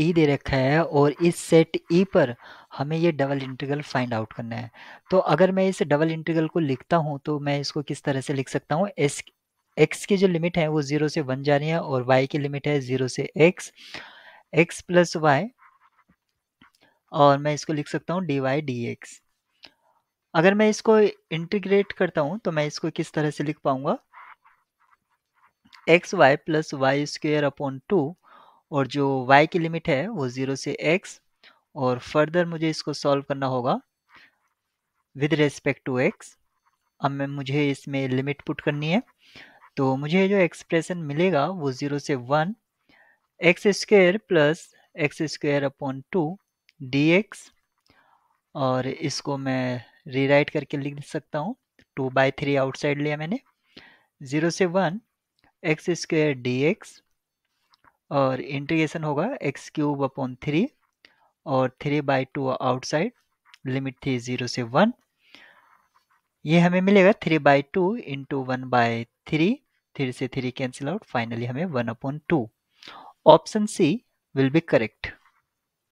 ई e दे रखा है और इस सेट ई e पर हमें ये डबल इंटीग्रल फाइंड आउट करना है तो अगर मैं इस डबल इंटीग्रल को लिखता हूँ तो मैं इसको किस तरह से लिख सकता हूँ एस एक्स की जो लिमिट है वो ज़ीरो से वन जा रही है और वाई की लिमिट है ज़ीरो से एक्स एक्स प्लस वाई और मैं इसको लिख सकता हूँ डी वाई डी एक्स अगर मैं इसको इंटीग्रेट करता हूँ तो मैं इसको किस तरह से लिख पाऊंगा x y plus y square upon two और जो y की लिमिट है वो ज़ीरो से x और फर्दर मुझे इसको सॉल्व करना होगा विद रेस्पेक्ट टू x अब मैं मुझे इसमें लिमिट पुट करनी है तो मुझे जो एक्सप्रेशन मिलेगा वो ज़ीरो से one x square plus x square upon two d x और इसको मैं रीराइट करके लिख सकता हूँ टू बाई थ्री आउटसाइड लिया मैंने ज़ीरो से one x square d x और इंटीग्रेशन होगा एक्स क्यूब अपॉन थ्री और three by two outside limit थी ज़ीरो से वन ये हमें मिलेगा three by two into one by three three से थ्री कैंसिल आउट फाइनली हमें one upon two option c will be correct